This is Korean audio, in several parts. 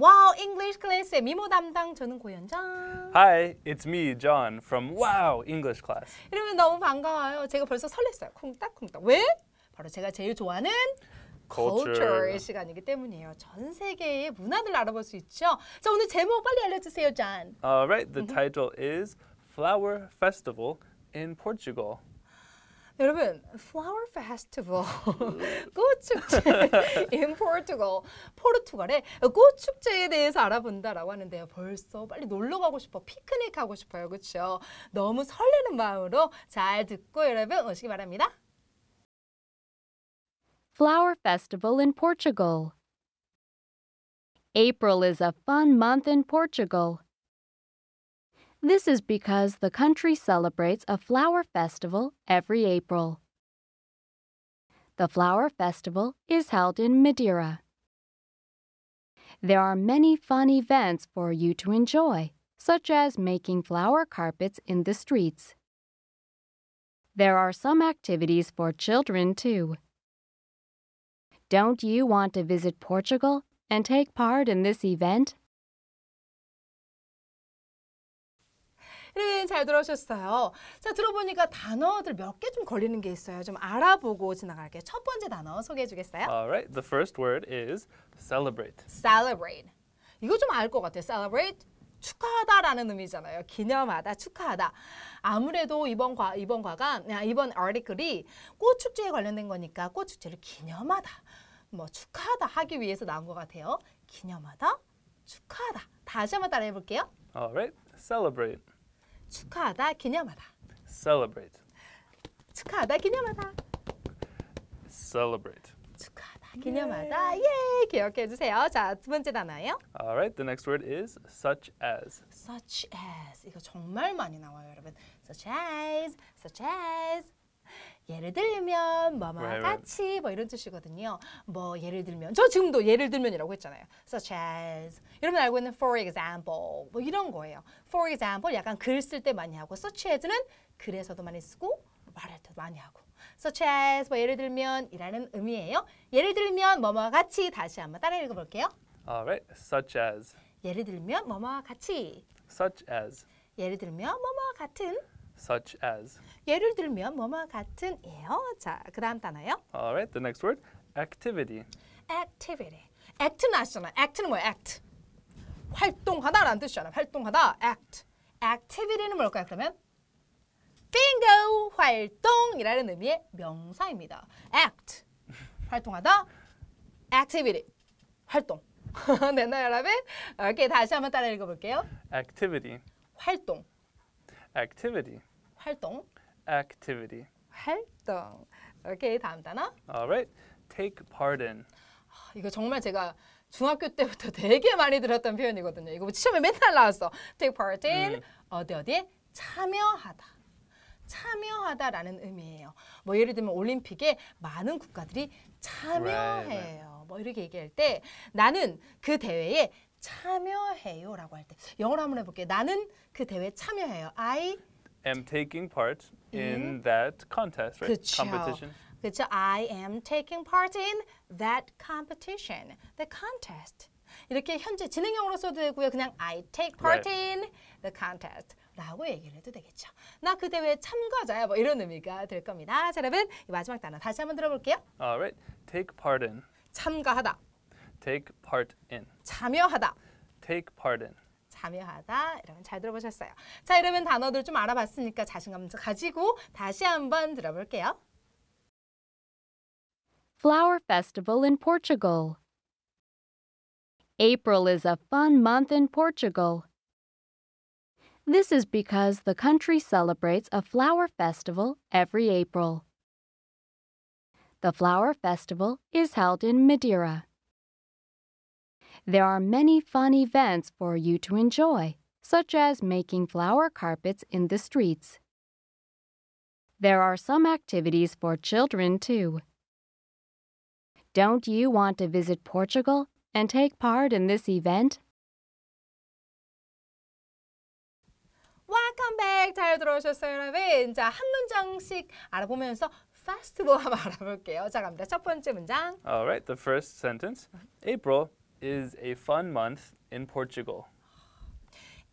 Wow English Class의 미모 담당 저는 고현정. Hi, it's me, John from Wow English Class. 이러면 너무 반가워요. 제가 벌써 설렜어요. 쿵딱쿵딱. 왜? 바로 제가 제일 좋아하는 Culture. 의 시간이기 때문이에요. 전 세계의 문화를 알아볼 수 있죠. 자, 오늘 제목 빨리 알려주세요, 잔. a l right, the title is Flower Festival in Portugal. 여러분, Flower Festival, 꽃축제 in Portugal, 포르투갈의 꽃축제에 대해서 알아본다라고 하는데요. 벌써 빨리 놀러 가고 싶어, 피크닉 하고 싶어요. 그렇죠? 너무 설레는 마음으로 잘 듣고 여러분 오시기 바랍니다. Flower Festival in Portugal April is a fun month in Portugal. This is because the country celebrates a flower festival every April. The flower festival is held in Madeira. There are many fun events for you to enjoy, such as making flower carpets in the streets. There are some activities for children too. Don't you want to visit Portugal and take part in this event? 네, 잘 들어오셨어요. 자, 들어보니까 단어들 몇 개 좀 걸리는 게 있어요. 좀 알아보고 지나갈게요. 첫 번째 단어 소개해 주겠어요? Alright, the first word is celebrate. Celebrate. 이거 좀 알 것 같아요. Celebrate. 축하하다라는 의미잖아요. 기념하다, 축하하다. 아무래도 이번 과 이번 과가 아, 이번 article이 꽃 축제에 관련된 거니까 꽃 축제를 기념하다, 뭐 축하하다 하기 위해서 나온 것 같아요. 기념하다, 축하하다. 다시 한번 따라해 볼게요. Alright, celebrate. 축하하다, 기념하다. Celebrate. 축하하다, 기념하다. Celebrate. 축하하다, 기념하다. 예, 기억해 주세요. 자, 두 번째 단어예요. All right, the next word is such as. Such as. 이거 정말 많이 나와요, 여러분. Such as, such as. 예를 들면 뭐뭐 right, 같이 right. 뭐 이런 뜻이거든요. 뭐 예를 들면 저 지금도 예를 들면이라고 했잖아요. such as 여러분 알고 있는 for example 뭐 이런 거예요. for example 약간 글 쓸 때 많이 하고 such as는 글에서도 많이 쓰고 뭐 말할 때도 많이 하고 such as 뭐 예를 들면 이라는 의미예요. 예를 들면 뭐뭐 같이 다시 한번 따라 읽어볼게요. Alright, such as 예를 들면 뭐뭐 같이 such as 예를 들면 뭐뭐 같은 such as. 예를 들면 뭐뭐 같은에요 자, 그다음 단어요. Alright, the next word, activity. Activity. Act는 아잖아 Act는 뭐야? Act. 활동하다라는 뜻이잖아. 활동하다. Act. Activity는 뭘까요? 그러면 빙고 활동이라는 의미의 명사입니다. Act 활동하다. Activity 활동. 됐나요, 여러분? 오케이 다시 한번 따라 읽어볼게요. Activity 활동. Activity 활동. Activity. 활동. 오케이 다음 단어. Alright. Take part in. 아, 이거 정말 제가 중학교 때부터 되게 많이 들었던 표현이거든요. 이거 뭐 시험에 맨날 나왔어. Take part in. 음. 어디 어디에 참여하다. 참여하다라는 의미예요. 뭐 예를 들면 올림픽에 많은 국가들이 참여해요. Right, right. 뭐 이렇게 얘기할 때 나는 그 대회에 참여해요라고 할 때 영어로 한번 해볼게. 나는 그 대회에 참여해요. I am taking part in that contest, right? 그쵸. Competition. 그쵸. I am taking part in that competition, the contest. 이렇게 현재 진행형으로 써도 되고요. 그냥 I take part in the contest. 라고 얘기를 해도 되겠죠. 나 그대회 참가자야. 뭐 이런 의미가 될 겁니다. 자, 여러분 이 마지막 단어 다시 한번 들어볼게요. Alright, take part in, 참가하다, take part in, 참여하다, take part in. 담요하다 여러분 잘 들어보셨어요. 자 이러면 단어들 좀 알아봤으니까 자신감 가지고 다시 한번 들어볼게요. Flower Festival in Portugal April is a fun month in Portugal. This is because the country celebrates a flower festival every April. The flower festival is held in Madeira. There are many fun events for you to enjoy, such as making flower carpets in the streets. There are some activities for children, too. Don't you want to visit Portugal and take part in this event? Welcome back. 잘 들어오셨어요, 여러분. 자, 한 문장씩 알아보면서 fast 한번 알아볼게요. 자, 갑니다. 첫 번째 문장. All right, the first sentence. April is a fun month in Portugal.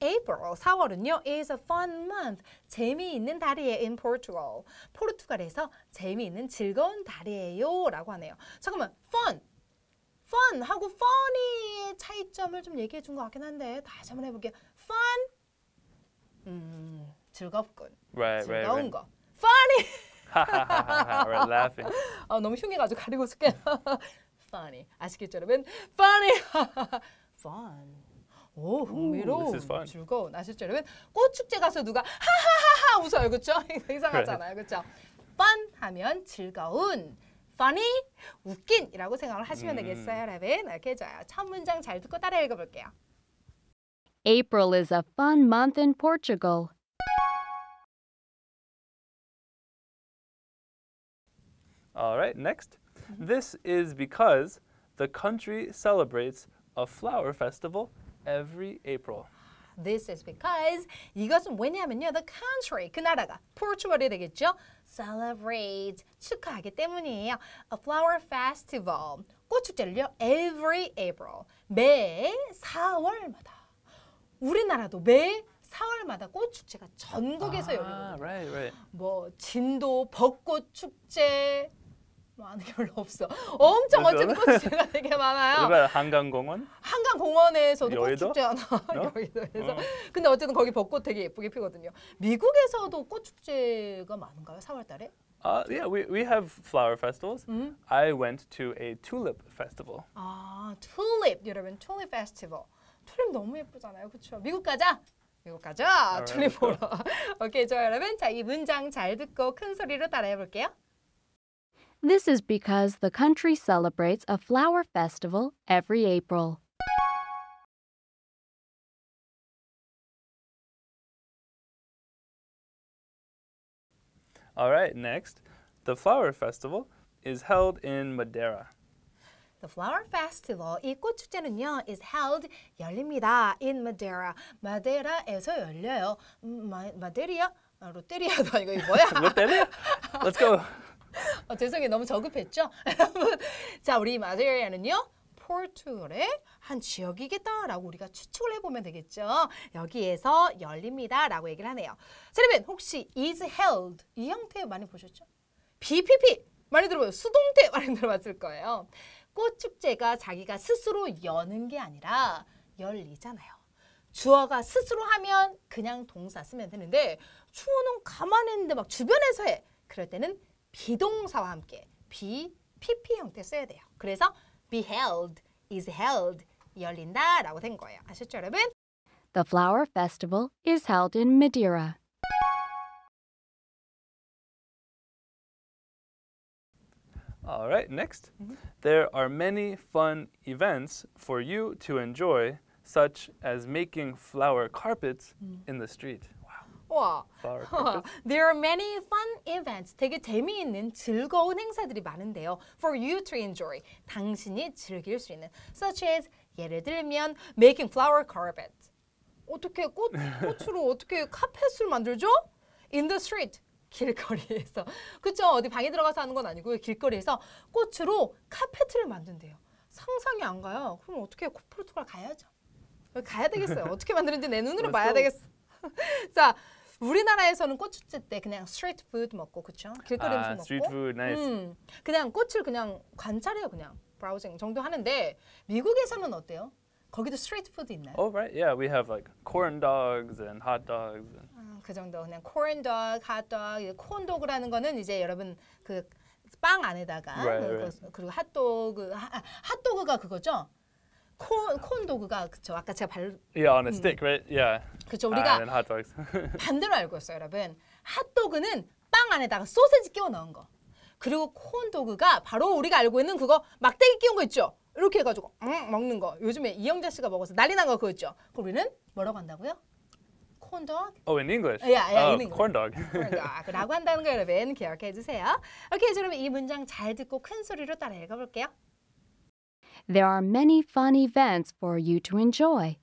April, 4월은요, is a fun month, 재미있는 달이에요, in Portugal. 포르투갈에서 재미있는 즐거운 달이에요, 라고 하네요. 잠깐만, fun, fun 하고 funny의 차이점을 좀 얘기해 준 것 같긴 한데 다시 한번 해볼게요. fun, 음, 즐겁군, right, 즐거운 right, right. 거. funny! right, laughing. 아, 너무 흉해가지고 가리고 있게요 funny. 아시겠죠, 여러분? funny. fun. 오, 흥미로운, Ooh, 즐거운. 아시죠, 여러분? 꽃 축제 가서 누가 하하하하 웃어요, 그렇죠? 이상하잖아요, 그렇죠? fun 하면 즐거운. funny, 웃긴이라고 생각을 하시면 음. 되겠어요, 여러분. 이렇게 해줘요. 첫 문장 잘 듣고 따라 읽어볼게요. April is a fun month in Portugal. All right, next. This is because the country celebrates a flower festival every April. This is because 이것은 왜냐면요. The country, 그 나라가 포르투갈이 되겠죠. Celebrate, 축하하기 때문이에요. A flower festival, 꽃축제를요. Every April, 매 4월마다. 우리나라도 매 4월마다 꽃축제가 전국에서 아, 열리거든요. Ah, right, right. 뭐 진도 벚꽃 축제, 뭐 아는 게 별로 없어. 엄청 멋진 꽃축가 되게 많아요. 일반 한강공원? 한강공원에서도 여의도? 꽃축제 하나. n 여의서 어. 근데 어쨌든 거기 벚꽃 되게 예쁘게 피거든요. 미국에서도 꽃축제가 많은가요? 3월 달에? Uh, yeah, we, we have flower festivals. 음? I went to a tulip festival. 아, tulip. 여러분, tulip festival. 튤립 너무 예쁘잖아요. 그렇죠? 미국 가자. 미국 가자. 튤립 보러. 오케이, 좋아요, 여러분. 자, 이 문장 잘 듣고 큰 소리로 따라해 볼게요. This is because the country celebrates a flower festival every April. All right, next, the flower festival is held in Madeira. The Flower Festival, 이 꽃축제는요, is held, 열립니다. in Madeira. Madeira에서 열려요 Madeira? 마, 아, 롯데리아도 아니고, 이거 뭐야? 롯데리아? Let's go. 어, 죄송해요. 너무 저급했죠? 자, 우리 마데리아는요. 포르투갈의 한 지역이겠다라고 우리가 추측을 해보면 되겠죠. 여기에서 열립니다라고 얘기를 하네요. 자, 그러면 혹시 is held 이 형태 많이 보셨죠? BPP 많이 들어봐요. 수동태 많이 들어봤을 거예요. 꽃축제가 자기가 스스로 여는 게 아니라 열리잖아요. 주어가 스스로 하면 그냥 동사 쓰면 되는데 주어는 가만히 있는데 막 주변에서 해. 그럴 때는 비동사와 함께 be, pp 형태 써야 돼요. 그래서 be held, is held, 열린다 라고 된 거예요. 아셨죠 여러분? The flower festival is held in Madeira. All right, next. Mm -hmm. There are many fun events for you to enjoy, such as making flower carpets mm. in the street. 와. There are many fun events. 되게 재미있는 즐거운 행사들이 많은데요. For you to enjoy. 당신이 즐길 수 있는. Such as 예를 들면 making flower carpet. 어떻게 꽃 꽃으로 어떻게 카펫을 만들죠? In the street. 길거리에서 그쵸 어디 방에 들어가서 하는 건 아니고요 길거리에서 꽃으로 카펫을 만든대요 상상이 안 가요 그럼 어떻게 포르투갈 가야죠 가야 되겠어요 어떻게 만드는지 내 눈으로 봐야 되겠어 자 우리나라에서는 꽃축제 때 그냥 스트리트 푸드 먹고 그쵸? 길거리 아, 음식 아, 먹고 street f o o 음, 그냥 꽃을 그냥 관찰해요 그냥 브라우징 정도 하는데 미국에서는 어때요? 거기도 스트리트 푸드 있나요? Oh right, yeah, we have like corn dogs and hot dogs. And... 아, 그 정도 그냥 corn dog, hot dog, 콘도그라는 거는 이제 여러분 그 빵 안에다가 right, 그 right. 그리고 핫도그 하, 핫도그가 아, 그거죠? 콘 콘도그가 그쵸 아까 제가 발 Yeah, on a 음. stick, right? Yeah. 그쵸 And then 우리가 아, hot 반대로 알고 있어요 여러분 핫도그는 빵 안에다가 소세지 끼워 넣은 거 그리고 콘도그가 바로 우리가 알고 있는 그거 막대기 끼운 거 있죠 이렇게 해가지고 음, 먹는 거 요즘에 이영자 씨가 먹어서 난리 난 거 그거 있죠 그럼 우리는 뭐라고 한다고요? 콘도그 oh, in English? Yeah, yeah, Oh, in English. Corn dog. 라고 아, 한다는 거 여러분 기억해 주세요. 오케이, 그면이 문장 잘 듣고 큰 소리로 따라 읽어볼게요. There are many fun events for you to enjoy.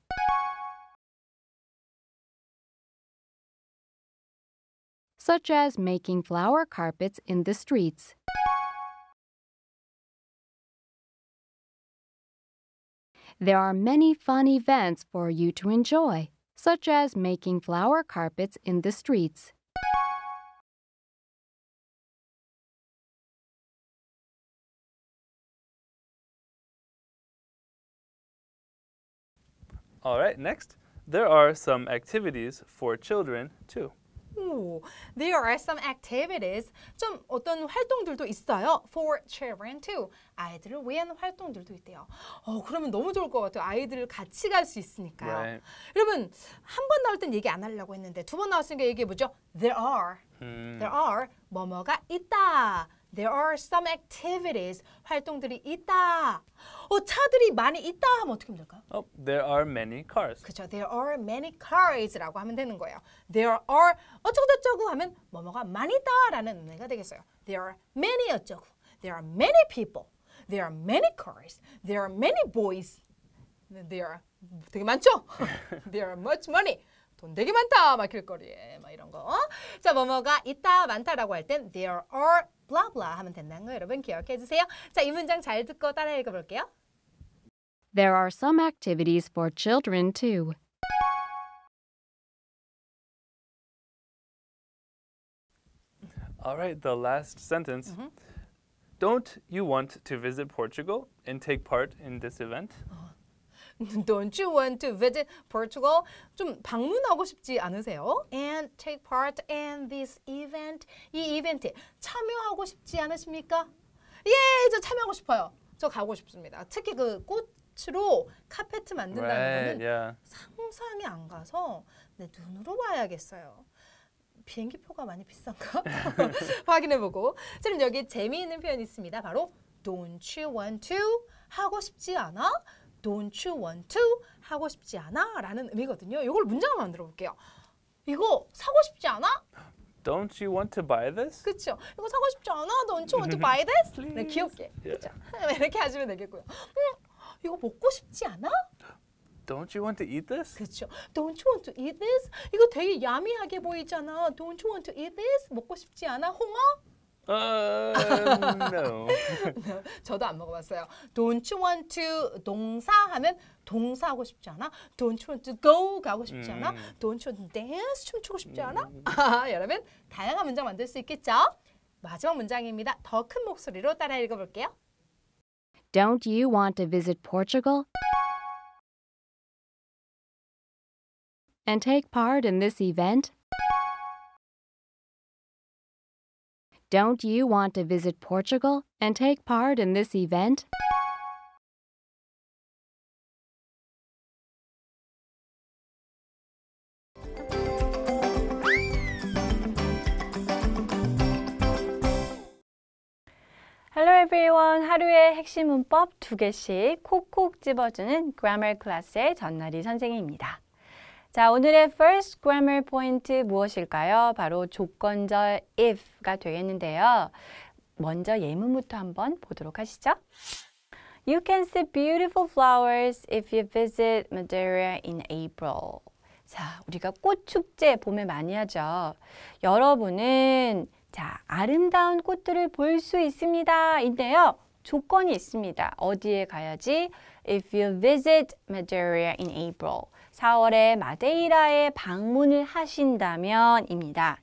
Such as making flower carpets in the streets. There are many fun events for you to enjoy, such as making flower carpets in the streets. All right, next, there are some activities for children too. 오, there are some activities. 좀 어떤 활동들도 있어요. For children too. 아이들을 위한 활동들도 있대요. 어, 그러면 너무 좋을 것 같아요. 아이들을 같이 갈 수 있으니까요. Right. 여러분, 한 번 나올 땐 얘기 안 하려고 했는데 두 번 나왔으니까 얘기해 보죠. There are. 음. There are 뭐뭐가 있다. There are some activities 활동들이 있다. 어 차들이 많이 있다 하면 어떻게 하면 될까요? Oh, there are many cars. 그렇죠. There are many cars라고 하면 되는 거예요. There are 어쩌고저쩌고 하면 뭐뭐가 많이 있다라는 의미가 되겠어요. There are many 어쩌고. There are many people. There are many cars. There are many boys. There are 되게 많죠? There are much money. 돈 되게 많다. 막 길거리에 막 이런 거. 자, 뭐뭐가 있다, 많다라고 할 땐 there are 하면 된다는 거 여러분 기억해 주세요. 자, 이 문장 잘 듣고 따라 읽어 볼게요. There are some activities for children too. All right, the last sentence. Mm -hmm. Don't you want to visit Portugal and take part in this event? Oh. Don't you want to visit Portugal? 좀 방문하고 싶지 않으세요? And take part in this event. 이이벤트 참여하고 싶지 않으십니까? 예, 저 참여하고 싶어요. 저 가고 싶습니다. 특히 그 꽃으로 카페 만든다는 right, 거는 yeah. 상상이 안 가서 내 눈으로 봐야겠어요. 비행기표가 많이 비싼가? 확인해보고. 저는 여기 재미있는 표현이 있습니다. 바로 Don't you want to? 하고 싶지 않아? Don't you want to? 하고 싶지 않아? 라는 의미거든요. 이걸 문장을 만들어 볼게요. 이거 사고 싶지 않아? Don't you want to buy this? 그렇죠. 이거 사고 싶지 않아? Don't you want to buy this? 네, 귀엽게. 그렇죠. 이렇게 하시면 되겠고요. 음, 이거 먹고 싶지 않아? Don't you want to eat this? 그렇죠. Don't you want to eat this? 이거 되게 야미하게 보이잖아. Don't you want to eat this? 먹고 싶지 않아? 홍어? no. 저도 안 먹어봤어요. Don't you want to 동사하면 동사하고 싶지 않아? Don't you want to go 가고 싶지 않아? Don't you want to dance 춤추고 싶지 않아? 아, 여러분 다양한 문장 만들 수 있겠죠? 마지막 문장입니다. 더큰 목소리로 따라 읽어볼게요. Don't you want to visit Portugal? And take part in this event? Don't you want to visit Portugal and take part in this event? Hello everyone. 하루에 핵심 문법 두 개씩 콕콕 집어주는 Grammar Class의 전나리 선생입니다. 자, 오늘의 first grammar point 무엇일까요? 바로 조건절 if가 되겠는데요. 먼저 예문부터 한번 보도록 하시죠. You can see beautiful flowers if you visit Madeira in April. 자, 우리가 꽃 축제 봄에 많이 하죠. 여러분은 자, 아름다운 꽃들을 볼 수 있습니다. 인데요. 조건이 있습니다. 어디에 가야지? If you visit Madeira in April. 4월에 마데이라에 방문을 하신다면입니다.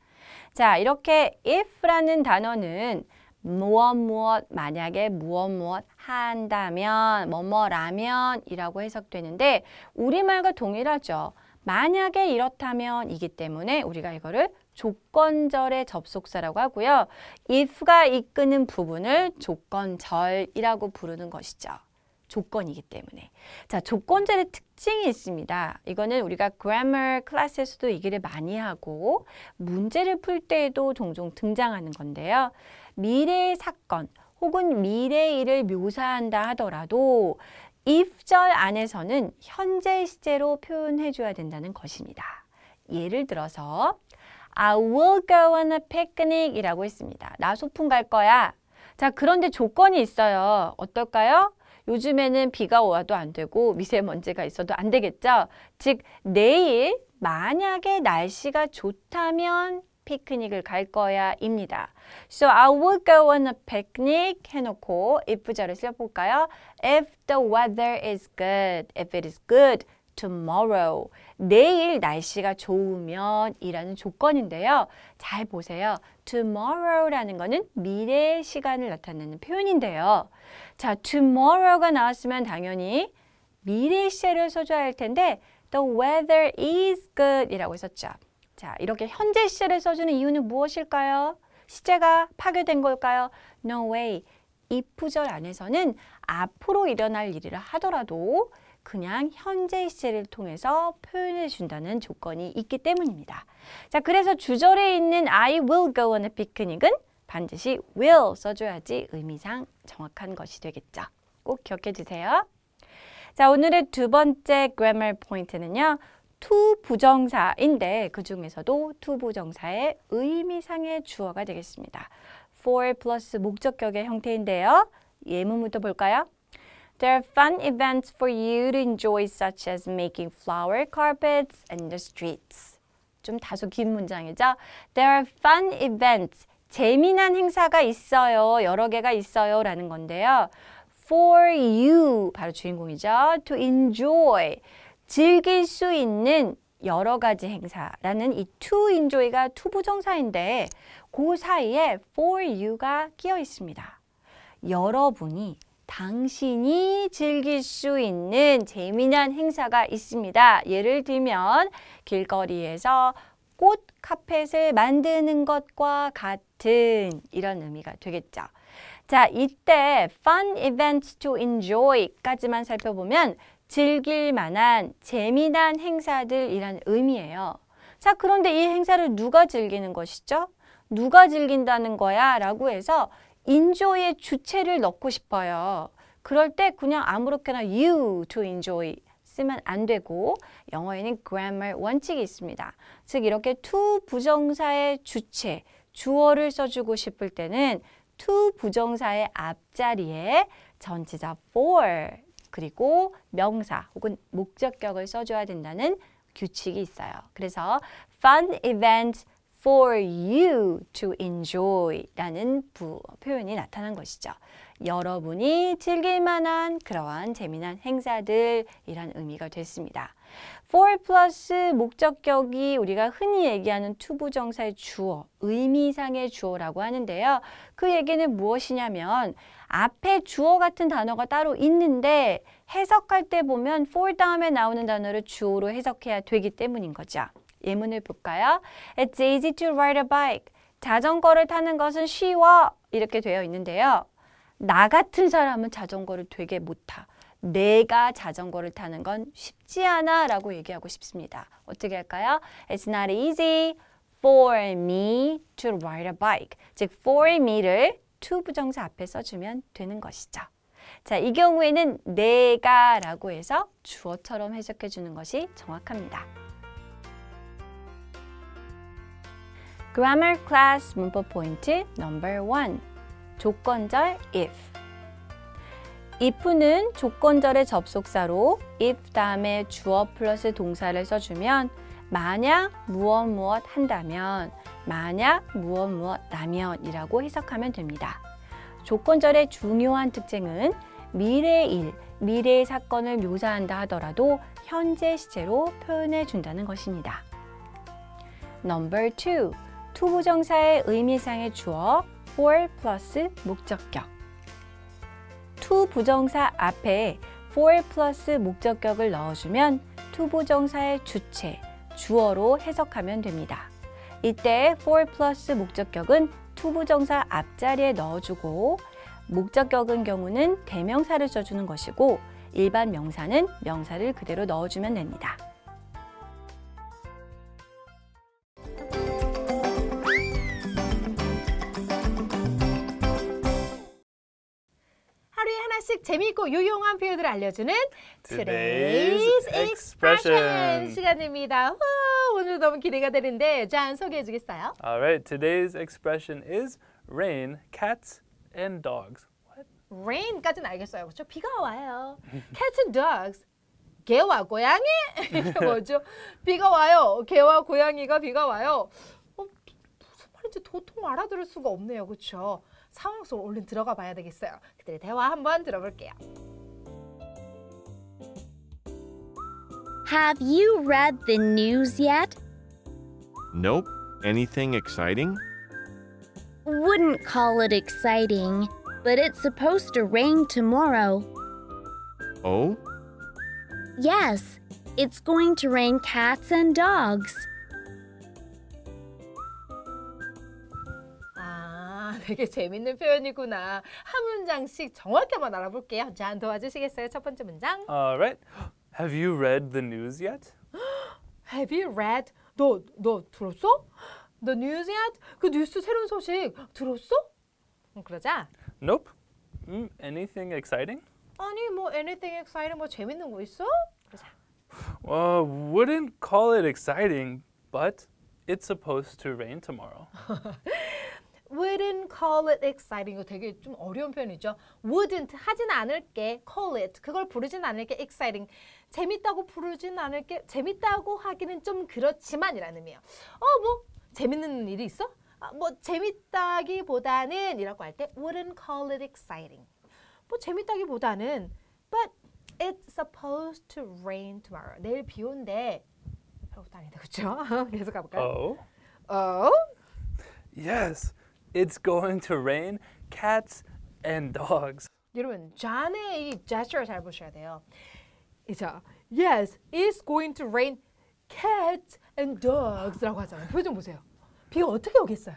자, 이렇게 if라는 단어는 무엇 무엇 만약에 무엇 무엇 한다면 뭐뭐라면이라고 해석되는데 우리말과 동일하죠. 만약에 이렇다면이기 때문에 우리가 이거를 조건절의 접속사라고 하고요. if가 이끄는 부분을 조건절이라고 부르는 것이죠. 조건이기 때문에. 자, 조건절의 특징이 있습니다. 이거는 우리가 grammar 클래스에서도 얘기를 많이 하고 문제를 풀 때에도 종종 등장하는 건데요. 미래의 사건 혹은 미래의 일을 묘사한다 하더라도 if절 안에서는 현재 시제로 표현해 줘야 된다는 것입니다. 예를 들어서 I will go on a picnic 이라고 했습니다. 나 소풍 갈 거야. 자, 그런데 조건이 있어요. 어떨까요? 요즘에는 비가 와도 안 되고 미세먼지가 있어도 안 되겠죠. 즉 내일 만약에 날씨가 좋다면 피크닉을 갈 거야 입니다. So I w o u l go on a picnic 해놓고 if자를 써볼까요? If the weather is good, if it is good tomorrow. 내일 날씨가 좋으면 이라는 조건인데요. 잘 보세요. tomorrow라는 거는 미래의 시간을 나타내는 표현인데요. 자, tomorrow가 나왔으면 당연히 미래 시제를 써줘야 할 텐데 the weather is good 이라고 했었죠. 자, 이렇게 현재 시제를 써주는 이유는 무엇일까요? 시제가 파괴된 걸까요? No way. 이 구절 안에서는 앞으로 일어날 일이라 하더라도 그냥 현재 시제를 통해서 표현해 준다는 조건이 있기 때문입니다. 자, 그래서 주절에 있는 I will go on a picnic은 반드시 will 써줘야지 의미상 정확한 것이 되겠죠. 꼭 기억해 주세요. 자, 오늘의 두 번째 grammar 포인트는요. to 부정사인데 그 중에서도 to 부정사의 의미상의 주어가 되겠습니다. for 플러스 목적격의 형태인데요. 예문부터 볼까요? There are fun events for you to enjoy such as making flower carpets and the streets. 좀 다소 긴 문장이죠. There are fun events. 재미난 행사가 있어요. 여러 개가 있어요. 라는 건데요. For you. 바로 주인공이죠. To enjoy. 즐길 수 있는 여러 가지 행사라는 이 to enjoy가 to 부정사인데 그 사이에 for you가 끼어 있습니다. 여러분이 당신이 즐길 수 있는 재미난 행사가 있습니다. 예를 들면 길거리에서 꽃 카펫을 만드는 것과 같은 이런 의미가 되겠죠. 자, 이때 fun events to enjoy까지만 살펴보면 즐길 만한 재미난 행사들이란 의미예요. 자, 그런데 이 행사를 누가 즐기는 것이죠? 누가 즐긴다는 거야? 라고 해서 인조의 주체를 넣고 싶어요. 그럴 때 그냥 아무렇게나 you to enjoy 쓰면 안 되고 영어에는 grammar 원칙이 있습니다. 즉 이렇게 to 부정사의 주체, 주어를 써주고 싶을 때는 to 부정사의 앞자리에 전치사 for 그리고 명사 혹은 목적격을 써줘야 된다는 규칙이 있어요. 그래서 fun event for you to enjoy 라는 부, 표현이 나타난 것이죠. 여러분이 즐길 만한 그러한 재미난 행사들이란 의미가 됐습니다. for 플러스 목적격이 우리가 흔히 얘기하는 투부정사의 주어, 의미상의 주어라고 하는데요. 그 얘기는 무엇이냐면 앞에 주어 같은 단어가 따로 있는데 해석할 때 보면 for 다음에 나오는 단어를 주어로 해석해야 되기 때문인 거죠. 예문을 볼까요? It's easy to ride a bike. 자전거를 타는 것은 쉬워. 이렇게 되어 있는데요. 나 같은 사람은 자전거를 되게 못 타. 내가 자전거를 타는 건 쉽지 않아 라고 얘기하고 싶습니다. 어떻게 할까요? It's not easy for me to ride a bike. 즉, for me를 to 부정사 앞에 써주면 되는 것이죠. 자, 이 경우에는 내가 라고 해서 주어처럼 해석해 주는 것이 정확합니다. Grammar Class 문법 포인트 number one. 조건절 if if는 조건절의 접속사로 if 다음에 주어 플러스 동사를 써주면 만약 무엇 무엇 한다면 만약 무엇 무엇 라면이라고 해석하면 됩니다. 조건절의 중요한 특징은 미래의 일, 미래의 사건을 묘사한다 하더라도 현재 시제로 표현해 준다는 것입니다. Number two, 투부정사의 의미상의 주어 for 플러스 목적격 투부정사 앞에 for 플러스 목적격을 넣어주면 투부정사의 주체, 주어로 해석하면 됩니다. 이때 for 플러스 목적격은 투부정사 앞자리에 넣어주고 목적격은 경우는 대명사를 써주는 것이고 일반 명사는 명사를 그대로 넣어주면 됩니다. 재미있고 유용한 표현을 알려주는 Today's Expression 시간입니다. 와, 오늘 너무 기대가 되는데 짠 소개해 주겠어요? Alright, today's expression is rain, cats, and dogs. Rain까지는 알겠어요. 그렇죠? 비가 와요. Cats and dogs. 개와 고양이? 이게 뭐죠? 비가 와요. 개와 고양이가 비가 와요. 어, 무슨 말인지 도통 알아들을 수가 없네요. 그렇죠? 얼른 들어가 봐야 되겠어요. 그들의 대화 한번 들어볼게요. Have you read the news yet? Nope. Anything exciting? Wouldn't call it exciting, but it's supposed to rain tomorrow. Oh? Yes, it's going to rain cats and dogs. 되게 재밌는 표현이구나. 한 문장씩 정확히만 알아볼게요. 잔 도와주시겠어요? 첫 번째 문장. Alright. Have you read the news yet? Have you read? 너, 너 들었어? The news yet? 그 뉴스 새로운 소식 들었어? 그러자. Nope. Mm, anything exciting? 아니 뭐 anything exciting 뭐 재밌는 거 있어? 그러자. Uh, wouldn't call it exciting, but it's supposed to rain tomorrow. wouldn't call it exciting. 이거 되게 좀 어려운 표현이죠. wouldn't 하진 않을게 call it 그걸 부르진 않을게 exciting 재밌다고 부르진 않을게 재밌다고 하기는 좀 그렇지만이라는 의미예요. 어뭐 재밌는 일이 있어? 아, 뭐 재밌다기보다는 이라고 할 때 wouldn't call it exciting. 뭐 재밌다기보다는 but it's supposed to rain tomorrow. 내일 비 온대. 별것도 아닌데 그렇죠? 계속 가볼까요? Oh. Oh. Yes, It's going to rain. Cats and dogs. 여러분, 잔의 이 제스처를 잘 보셔야 돼요. 이죠. Yes, it's going to rain cats and dogs라고 하잖아요. 표정 보세요. 비가 어떻게 오겠어요?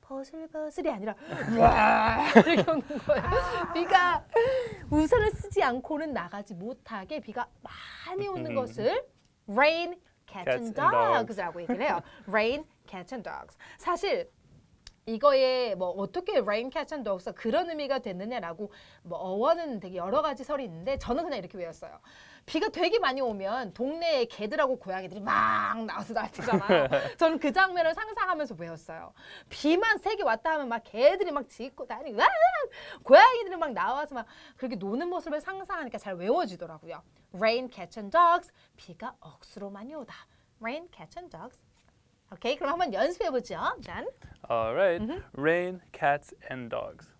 버슬버슬이 아니라 와 이렇게 오는 거예요. 비가 우산을 쓰지 않고는 나가지 못하게 비가 많이 오는 것을 rain, cat, and dogs라고 얘기를 해요. rain, cat, and dogs. 사실 이거에 뭐 어떻게 rain cats and dogs가 그런 의미가 됐느냐라고 뭐 어원은 되게 여러 가지 설이 있는데 저는 그냥 이렇게 외웠어요. 비가 되게 많이 오면 동네에 개들하고 고양이들이 막 나와서 날뛰잖아요 저는 그 장면을 상상하면서 외웠어요. 비만 세게 왔다 하면 막 개들이 막 짖고 다니고 고양이들이 막 나와서 막 그렇게 노는 모습을 상상하니까 잘 외워지더라고요. Rain, cats and dogs. 비가 억수로 많이 오다. Rain, cats and dogs. 오케이, 그럼 한번 연습해 보죠. 난 Alright. Rain, cats, and dogs.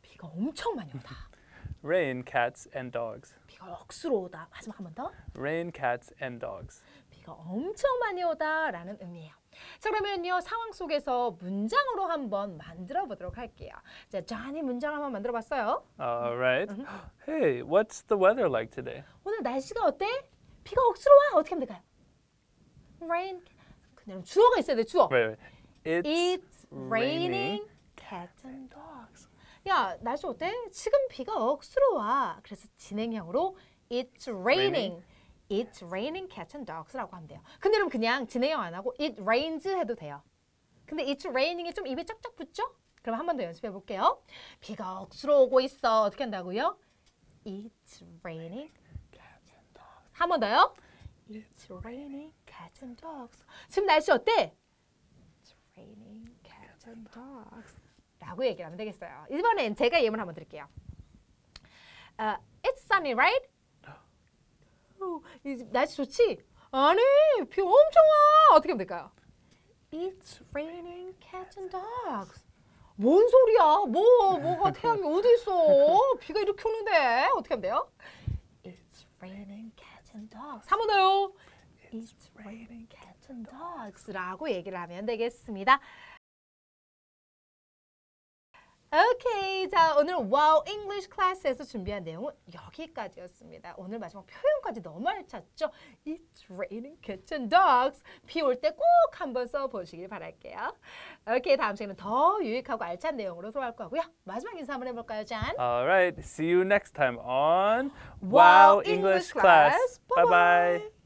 비가 엄청 많이 온다. Rain, cats, and dogs. 비가 억수로 오다. 마지막 한 번 더. Rain, cats, and dogs. 비가 엄청 많이 오다라는 의미예요. 자 그러면요 상황 속에서 문장으로 한번 만들어 보도록 할게요. 자 쟈니 문장 한번 만들어 봤어요. Alright. Hey, what's the weather like today? 오늘 날씨가 어때? 비가 억수로 와 어떻게 하면 될까요? Rain 그냥 주어가 있어야 돼, 주어. Wait, wait. It's, It's raining cats and dogs. 야, 날씨 어때? 지금 비가 억수로 와. 그래서 진행형으로 It's raining. raining. It's raining cats and dogs라고 하면 돼요. 근데 여러분 그냥 진행형 안 하고 It rains 해도 돼요. 근데 It's raining이 좀 입에 쫙쫙 붙죠? 그럼 한 번 더 연습해 볼게요. 비가 억수로 오고 있어. 어떻게 한다고요? It's raining. 한번 더요. It's raining cats and dogs. 지금 날씨 어때? It's raining cats and dogs. 라고 얘기를 하면 되겠어요. 이번엔 제가 예문 한번 드릴게요. Uh, it's sunny, right? No. 오, 날씨 좋지? 아니, 비 엄청 와. 어떻게 하면 될까요? It's raining cats and dogs. 뭔 소리야? 뭐 뭐가 태양이 어디 있어? 비가 이렇게 오는데 어떻게 하면 돼요? It's raining cats. cats and dogs. 3문어요. It's raining cats and dogs라고 얘기를 하면 되겠습니다. 오케이. 자, 오늘 와우 잉글리시 클래스에서 준비한 내용은 여기까지였습니다. 오늘 마지막 표현까지 너무 알찼죠? It's raining kitchen dogs. 비 올 때 꼭 한번 써보시길 바랄게요. 오케이. 다음 시간에는 더 유익하고 알찬 내용으로 돌아올 거고요. 마지막 인사 한번 해볼까요, 짠? Alright. See you next time on Wow, English, e n g